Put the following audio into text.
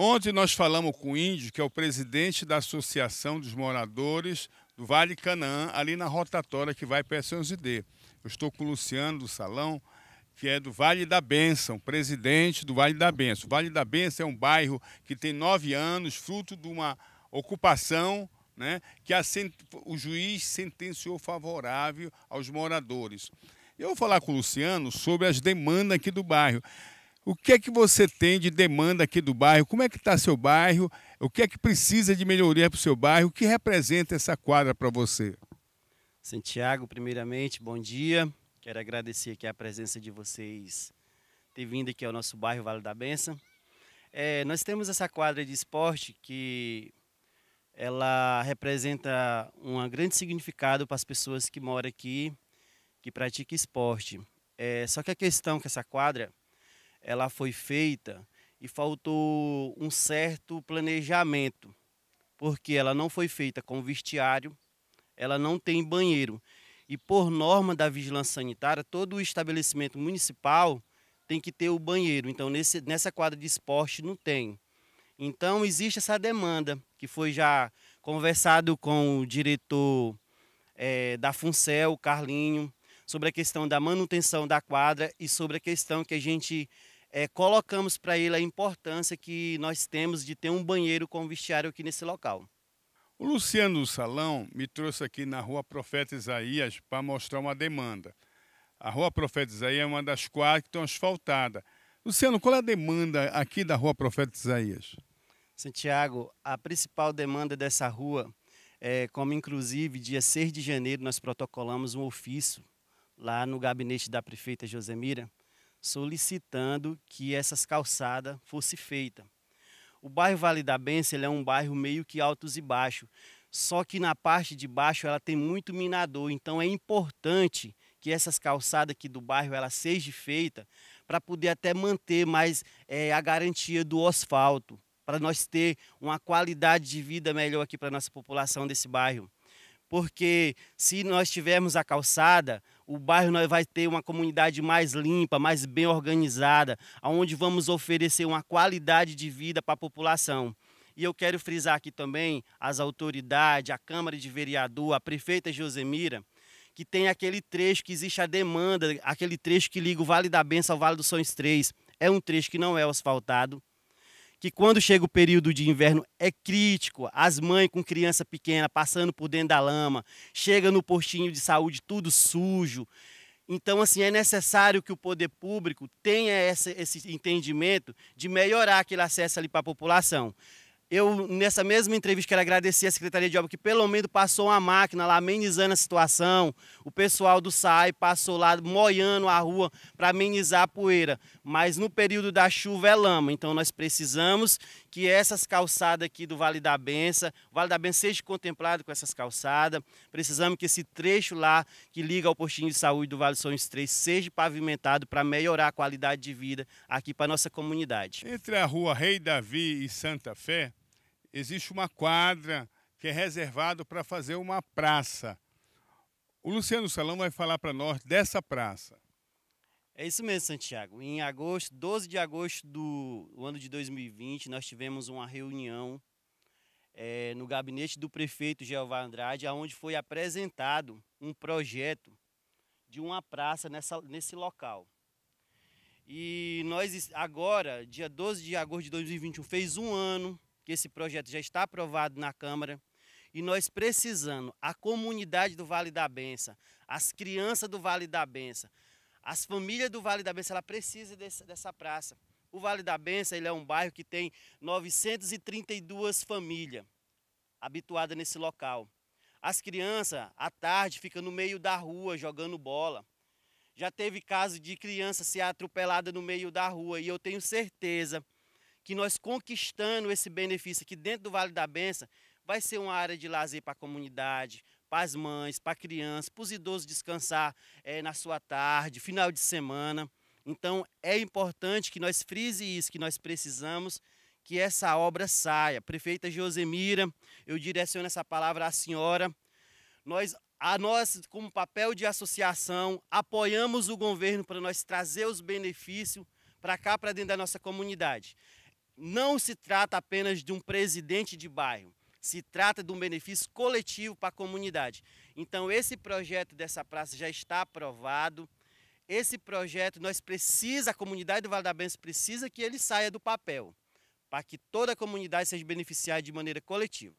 Ontem nós falamos com o Índio, que é o presidente da Associação dos Moradores do Vale Canaã, ali na rotatória que vai para S11D. Eu estou com o Luciano do Salão, que é do Vale da Benção, presidente do Vale da Benção. O vale da Benção é um bairro que tem nove anos, fruto de uma ocupação né, que a, o juiz sentenciou favorável aos moradores. Eu vou falar com o Luciano sobre as demandas aqui do bairro. O que é que você tem de demanda aqui do bairro? Como é que está seu bairro? O que é que precisa de melhoria para o seu bairro? O que representa essa quadra para você? Santiago, primeiramente, bom dia. Quero agradecer aqui a presença de vocês, ter vindo aqui ao nosso bairro Vale da Benção. É, nós temos essa quadra de esporte que ela representa um grande significado para as pessoas que moram aqui, que praticam esporte. É, só que a questão que essa quadra ela foi feita e faltou um certo planejamento, porque ela não foi feita com vestiário, ela não tem banheiro. E por norma da vigilância sanitária, todo o estabelecimento municipal tem que ter o banheiro. Então, nesse, nessa quadra de esporte não tem. Então, existe essa demanda, que foi já conversado com o diretor é, da FUNCEL, Carlinho, sobre a questão da manutenção da quadra e sobre a questão que a gente é, colocamos para ele a importância que nós temos de ter um banheiro com vestiário aqui nesse local. O Luciano Salão me trouxe aqui na Rua Profeta Isaías para mostrar uma demanda. A Rua Profeta Isaías é uma das quatro que estão asfaltadas. Luciano, qual é a demanda aqui da Rua Profeta Isaías? Santiago, a principal demanda dessa rua é, como inclusive dia 6 de janeiro nós protocolamos um ofício lá no gabinete da prefeita Josemira, solicitando que essas calçadas fosse feita. O bairro Vale da Benção é um bairro meio que altos e baixos, só que na parte de baixo ela tem muito minador, então é importante que essas calçadas aqui do bairro ela seja feita para poder até manter mais é, a garantia do asfalto, para nós ter uma qualidade de vida melhor aqui para nossa população desse bairro. Porque se nós tivermos a calçada, o bairro nós vai ter uma comunidade mais limpa, mais bem organizada, onde vamos oferecer uma qualidade de vida para a população. E eu quero frisar aqui também as autoridades, a Câmara de Vereador, a prefeita Josemira, que tem aquele trecho que existe a demanda, aquele trecho que liga o Vale da Benção ao Vale dos Sonhos Três. É um trecho que não é asfaltado, que quando chega o período de inverno é crítico. As mães com criança pequena passando por dentro da lama, chega no postinho de saúde tudo sujo. Então, assim, é necessário que o poder público tenha esse entendimento de melhorar aquele acesso ali para a população eu, nessa mesma entrevista, quero agradecer à Secretaria de obras que pelo menos passou uma máquina lá amenizando a situação. O pessoal do SAI passou lá moiando a rua para amenizar a poeira. Mas no período da chuva é lama, então nós precisamos que essas calçadas aqui do Vale da Bença, o Vale da Bença seja contemplado com essas calçadas. Precisamos que esse trecho lá que liga ao postinho de saúde do Vale São Três seja pavimentado para melhorar a qualidade de vida aqui para nossa comunidade. Entre a rua Rei Davi e Santa Fé, existe uma quadra que é reservada para fazer uma praça. O Luciano Salão vai falar para nós dessa praça. É isso mesmo, Santiago. Em agosto, 12 de agosto do ano de 2020, nós tivemos uma reunião é, no gabinete do prefeito Jeová Andrade, onde foi apresentado um projeto de uma praça nessa, nesse local. E nós agora, dia 12 de agosto de 2021, fez um ano que esse projeto já está aprovado na Câmara. E nós precisando, a comunidade do Vale da Benção, as crianças do Vale da Benção, as famílias do Vale da Benção, ela precisa desse, dessa praça. O Vale da Benção ele é um bairro que tem 932 famílias habituadas nesse local. As crianças, à tarde, ficam no meio da rua jogando bola. Já teve caso de criança ser atropelada no meio da rua e eu tenho certeza que nós conquistando esse benefício aqui dentro do Vale da Benção, vai ser uma área de lazer para a comunidade, para as mães, para crianças, para os idosos descansar é, na sua tarde, final de semana. Então é importante que nós frise isso, que nós precisamos que essa obra saia. Prefeita Josemira, eu direciono essa palavra à senhora. Nós, a nós, como papel de associação, apoiamos o governo para nós trazer os benefícios para cá, para dentro da nossa comunidade não se trata apenas de um presidente de bairro, se trata de um benefício coletivo para a comunidade. Então, esse projeto dessa praça já está aprovado. Esse projeto nós precisa, a comunidade do Vale da Benção precisa que ele saia do papel, para que toda a comunidade seja beneficiada de maneira coletiva.